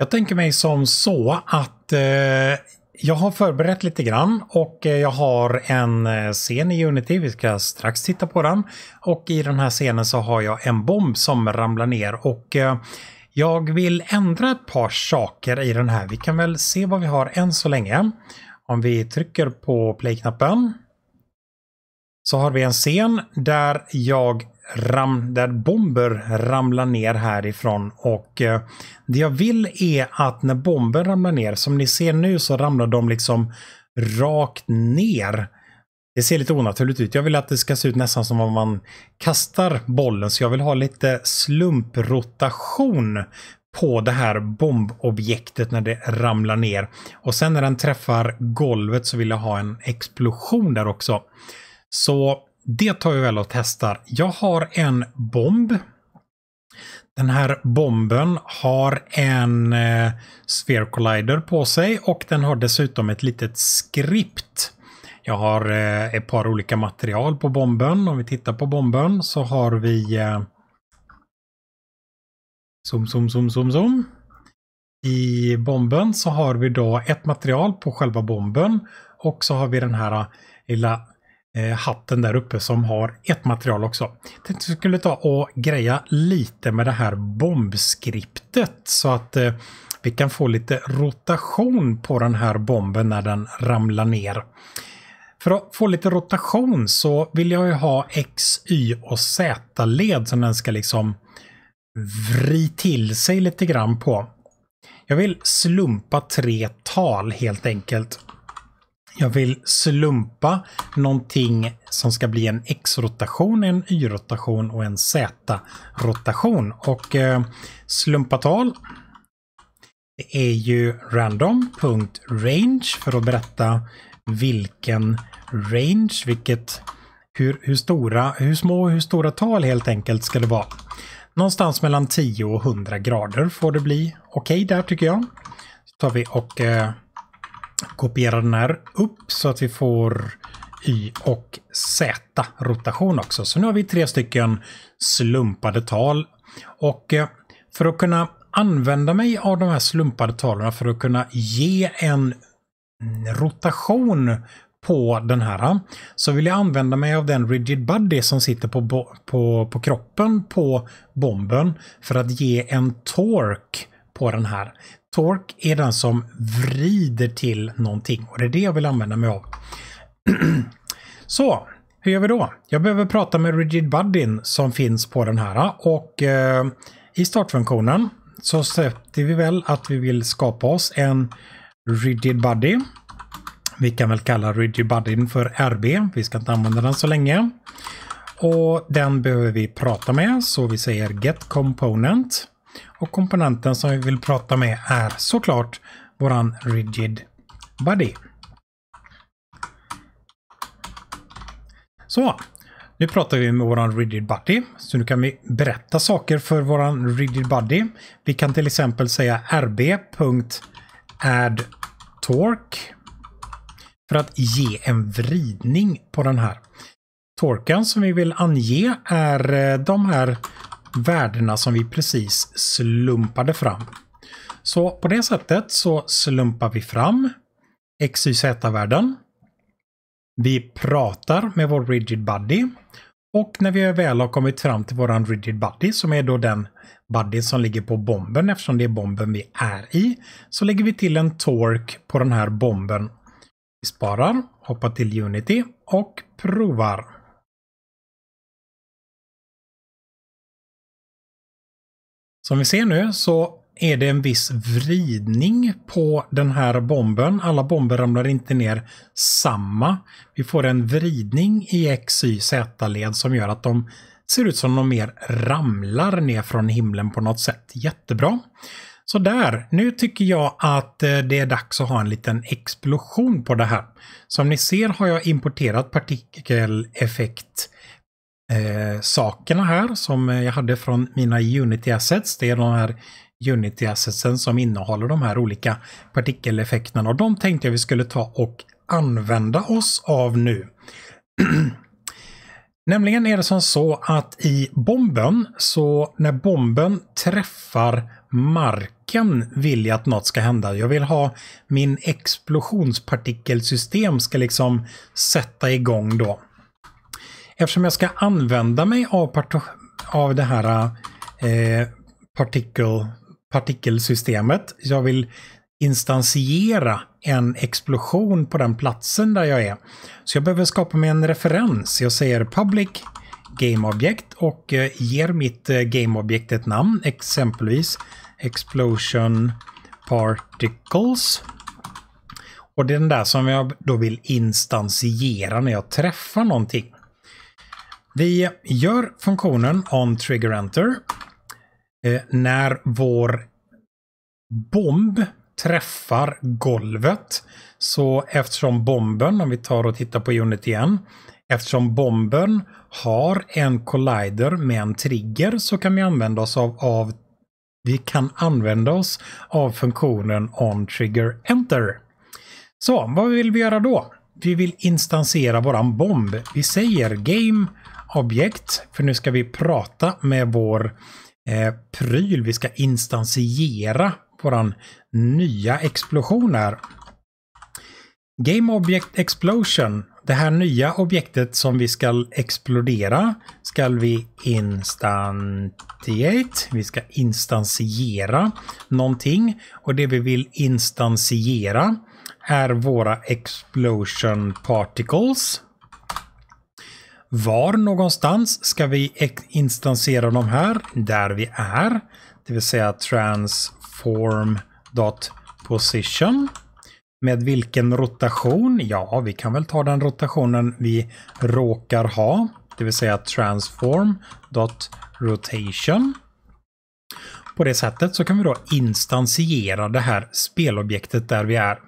Jag tänker mig som så att eh, jag har förberett lite grann och eh, jag har en eh, scen i Unity, vi ska strax titta på den. Och i den här scenen så har jag en bomb som ramlar ner och eh, jag vill ändra ett par saker i den här. Vi kan väl se vad vi har än så länge. Om vi trycker på play-knappen så har vi en scen där jag ram, där bomber ramlar ner härifrån. Och eh, det jag vill är att när bomber ramlar ner, som ni ser nu så ramlar de liksom rakt ner. Det ser lite onaturligt ut. Jag vill att det ska se ut nästan som om man kastar bollen, så jag vill ha lite slumprotation på det här bombobjektet när det ramlar ner. Och sen när den träffar golvet så vill jag ha en explosion där också. Så det tar vi väl och testar. Jag har en bomb. Den här bomben har en eh, Sphere Collider på sig och den har dessutom ett litet skript. Jag har eh, ett par olika material på bomben. Om vi tittar på bomben så har vi eh, Zoom, zoom, zoom, zoom, zoom. I bomben så har vi då ett material på själva bomben och så har vi den här eh, lilla eh, hatten där uppe som har ett material också. Jag skulle ta och greja lite med det här bombskriptet så att eh, vi kan få lite rotation på den här bomben när den ramlar ner. För att få lite rotation så vill jag ju ha X, Y och Z-led som den ska liksom vri till sig lite grann på. Jag vill slumpa tre tal helt enkelt. Jag vill slumpa någonting som ska bli en X-rotation, en Y-rotation och en Z-rotation. Och eh, slumpatal det är ju random.range för att berätta vilken range, vilket, hur, hur, stora, hur små och hur stora tal helt enkelt ska det vara. Någonstans mellan 10 och 100 grader får det bli okej okay där tycker jag. Så tar vi och eh, kopiera den här upp så att vi får Y och Z-rotation också. Så nu har vi tre stycken slumpade tal. Och eh, för att kunna använda mig av de här slumpade talen för att kunna ge en rotation på den här eh, så vill jag använda mig av den rigid body som sitter på, på, på kroppen på bomben för att ge en torque på den här. Torque är den som vrider till någonting och det är det jag vill använda mig av. Så, hur gör vi då? Jag behöver prata med Rigid Buddin som finns på den här och eh, i startfunktionen så sätter vi väl att vi vill skapa oss en Rigid Buddy. Vi kan väl kalla Rigid Buddy för RB. Vi ska inte använda den så länge. Och den behöver vi prata med så vi säger Get Component. Och komponenten som vi vill prata med är såklart våran Rigid buddy. Så, nu pratar vi med våran Rigid Buddy. Så nu kan vi berätta saker för våran Rigid Buddy. Vi kan till exempel säga rb.addTorque för att ge en vridning på den här. Torken som vi vill ange är eh, de här värdena som vi precis slumpade fram. Så på det sättet så slumpar vi fram XYZ-värden. Vi pratar med vår rigid buddy och när vi väl har kommit fram till våran rigid buddy som är då den buddy som ligger på bomben eftersom det är bomben vi är i så lägger vi till en tork på den här bomben. Vi sparar, hoppar till Unity och provar. Som vi ser nu så är det en viss vridning på den här bomben. Alla bomber ramlar inte ner samma. Vi får en vridning i X, Y, Z-led som gör att de ser ut som de mer ramlar ner från himlen på något sätt. Jättebra. Så där, nu tycker jag att eh, det är dags att ha en liten explosion på det här. Som ni ser har jag importerat partikeleffekt eh, sakerna här som eh, jag hade från mina Unity Assets. Det är de här Unity Assetsen som innehåller de här olika partikeleffekterna och de tänkte jag vi skulle ta och använda oss av nu. Nämligen är det som så att i bomben, så när bomben träffar marken vill jag att något ska hända. Jag vill ha min explosionspartikelsystem ska liksom sätta igång då. Eftersom jag ska använda mig av, av det här eh, partikel partikelsystemet. Jag vill instansiera en explosion på den platsen där jag är. Så jag behöver skapa mig en referens. Jag säger public GameObjekt och eh, ger mitt eh, GameObjekt ett namn, exempelvis Explosion Particles. Och det är den där som jag då vill instansiera när jag träffar någonting. Vi gör funktionen on onTriggerEnter eh, när vår bomb träffar golvet. Så eftersom bomben, om vi tar och tittar på Unit igen, eftersom bomben har en collider med en trigger så kan vi använda oss av, av vi kan använda oss av funktionen on trigger enter. Så vad vill vi göra då? Vi vill instansera våran bomb. Vi säger game objekt. För nu ska vi prata med vår eh, pryl. Vi ska instansiera våran nya explosion här. Game Object Explosion. Det här nya objektet som vi ska explodera ska vi instantiate. Vi ska instansiera någonting och det vi vill instansiera är våra explosion particles. Var någonstans ska vi instansiera de här? Där vi är. Det vill säga transform.position. Med vilken rotation? Ja, vi kan väl ta den rotationen vi råkar ha. Det vill säga transform.rotation. På det sättet så kan vi då instansiera det här spelobjektet där vi är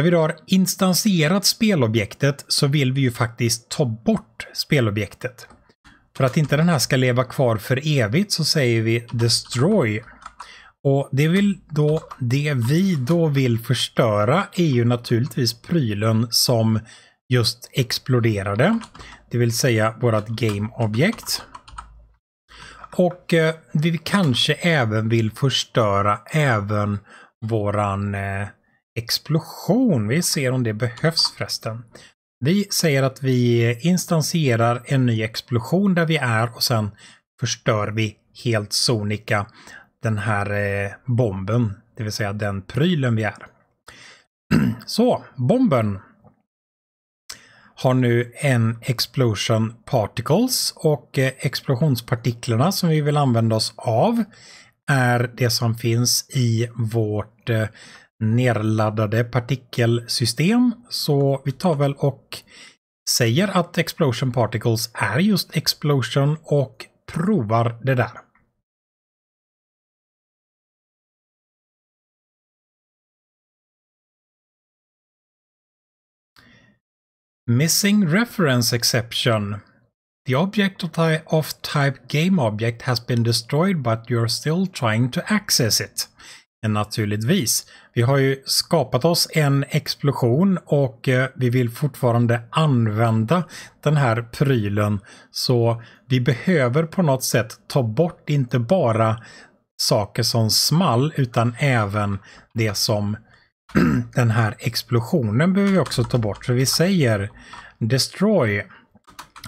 när vi då har instansierat spelobjektet så vill vi ju faktiskt ta bort spelobjektet. För att inte den här ska leva kvar för evigt så säger vi destroy. Och det, vill då, det vi då vill förstöra är ju naturligtvis prylen som just exploderade. Det vill säga vårt game-objekt. Och eh, vi kanske även vill förstöra även våran eh, explosion. Vi ser om det behövs förresten. Vi säger att vi instansierar en ny explosion där vi är och sen förstör vi helt sonika den här eh, bomben, det vill säga den prylen vi är. Så, bomben har nu en explosion particles och eh, explosionspartiklarna som vi vill använda oss av är det som finns i vårt eh, nerladdade partikelsystem. Så vi tar väl och säger att Explosion Particles är just Explosion och provar det där. Missing reference exception. The object of type game object has been destroyed but you're still trying to access it naturligtvis. Vi har ju skapat oss en explosion och eh, vi vill fortfarande använda den här prylen. Så vi behöver på något sätt ta bort inte bara saker som small utan även det som den här explosionen behöver vi också ta bort. Så vi säger destroy.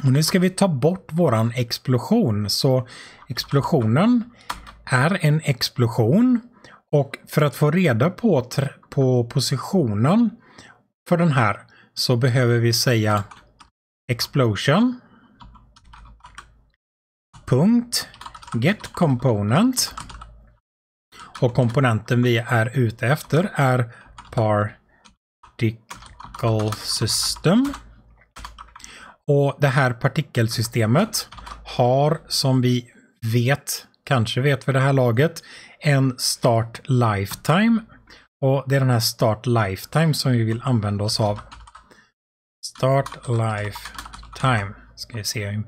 Och nu ska vi ta bort våran explosion. Så explosionen är en explosion och för att få reda på, på positionen för den här så behöver vi säga explosion. Punkt get component. Och komponenten vi är ute efter är particle system. Och det här partikelsystemet har som vi vet kanske vet för det här laget, en Start Lifetime. Och det är den här Start Lifetime som vi vill använda oss av. Start Lifetime. Ska vi se hur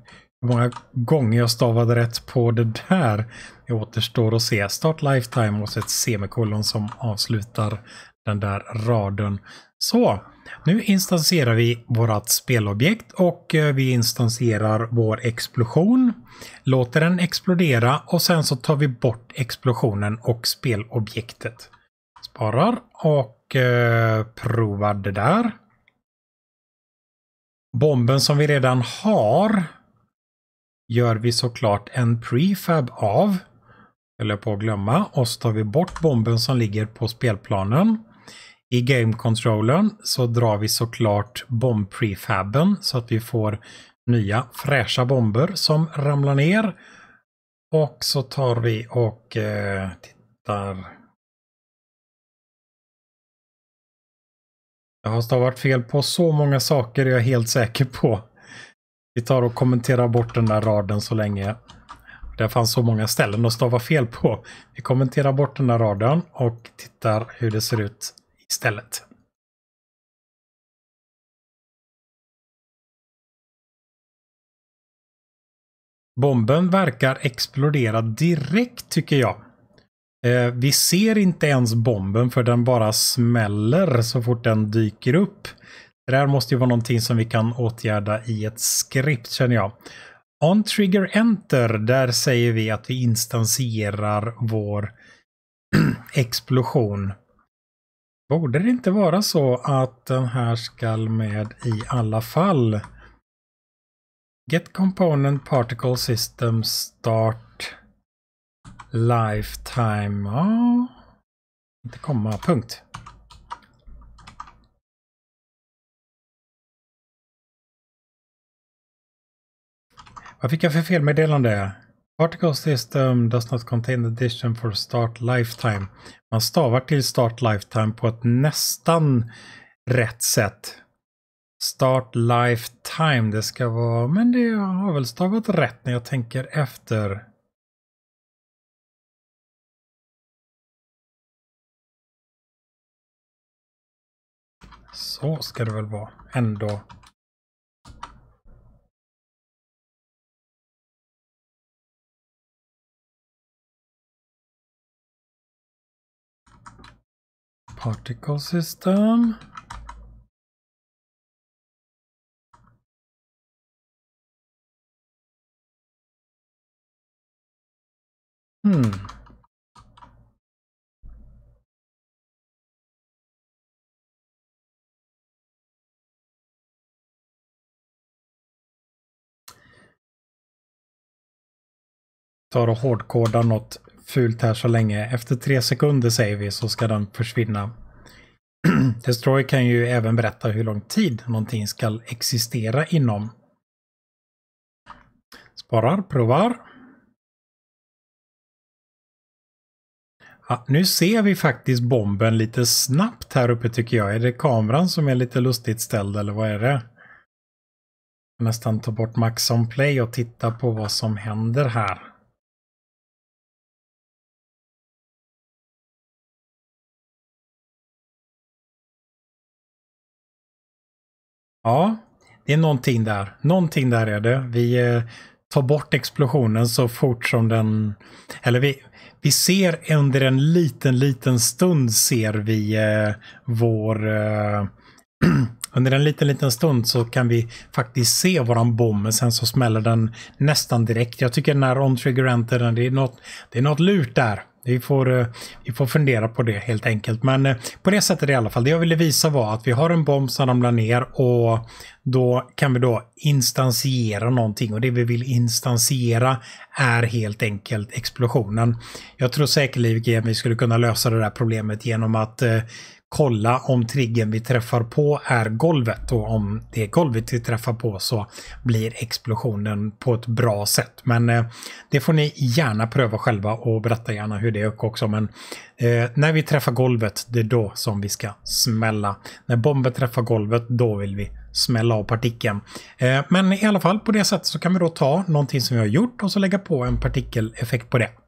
många gånger jag stavade rätt på det där. Det återstår att se. Start Lifetime och ett semikolon som avslutar den där raden. Så, nu instanserar vi vårt spelobjekt och eh, vi instanserar vår explosion. Låter den explodera och sen så tar vi bort explosionen och spelobjektet. Sparar och eh, provar det där. Bomben som vi redan har gör vi såklart en prefab av. Eller på att glömma. Och så tar vi bort bomben som ligger på spelplanen. I game-controllern så drar vi såklart bomb-prefaben så att vi får nya fräscha bomber som ramlar ner. Och så tar vi och eh, tittar. Jag har stavat fel på så många saker jag är helt säker på. Vi tar och kommenterar bort den där raden så länge. Det fanns så många ställen att stava fel på. Vi kommenterar bort den här raden och tittar hur det ser ut istället. Bomben verkar explodera direkt tycker jag. Eh, vi ser inte ens bomben för den bara smäller så fort den dyker upp. Det här måste ju vara någonting som vi kan åtgärda i ett skript känner jag. On trigger enter, där säger vi att vi instansierar vår explosion Borde det inte vara så att den här skall med i alla fall? Get component particle system start lifetime. Ja, inte komma, punkt. Vad fick jag för felmeddelande? Particle system does not contain the addition for start lifetime. Man stavar till start lifetime på ett nästan rätt sätt. Start lifetime, det ska vara, men det har väl stavat rätt när jag tänker efter. Så ska det väl vara ändå. particle system. Hmm. Tar och hårdkodar något fult här så länge. Efter tre sekunder säger vi så ska den försvinna. Destroy kan ju även berätta hur lång tid någonting ska existera inom. Sparar, provar. Ja, nu ser vi faktiskt bomben lite snabbt här uppe tycker jag. Är det kameran som är lite lustigt ställd eller vad är det? Nästan ta bort Max on play och titta på vad som händer här. Ja, det är någonting där. Någonting där är det. Vi eh, tar bort explosionen så fort som den... Eller vi, vi ser under en liten, liten stund ser vi eh, vår... Eh, under en liten, liten stund så kan vi faktiskt se våran bomb, men sen så smäller den nästan direkt. Jag tycker den här on-trigger-enter, det, är något, det är något lurt där vi får, eh, vi får fundera på det helt enkelt. Men eh, på det sättet i alla fall. Det jag ville visa var att vi har en bomb som ramlar ner och då kan vi då instansiera någonting och det vi vill instansiera är helt enkelt explosionen. Jag tror säkerligen vi skulle kunna lösa det där problemet genom att eh, kolla om triggen vi träffar på är golvet och om det golvet vi träffar på så blir explosionen på ett bra sätt. Men eh, det får ni gärna pröva själva och berätta gärna hur det är också. Men eh, när vi träffar golvet, det är då som vi ska smälla. När bomben träffar golvet, då vill vi smälla av partikeln. Eh, men i alla fall på det sättet så kan vi då ta någonting som vi har gjort och så lägga på en partikeleffekt på det.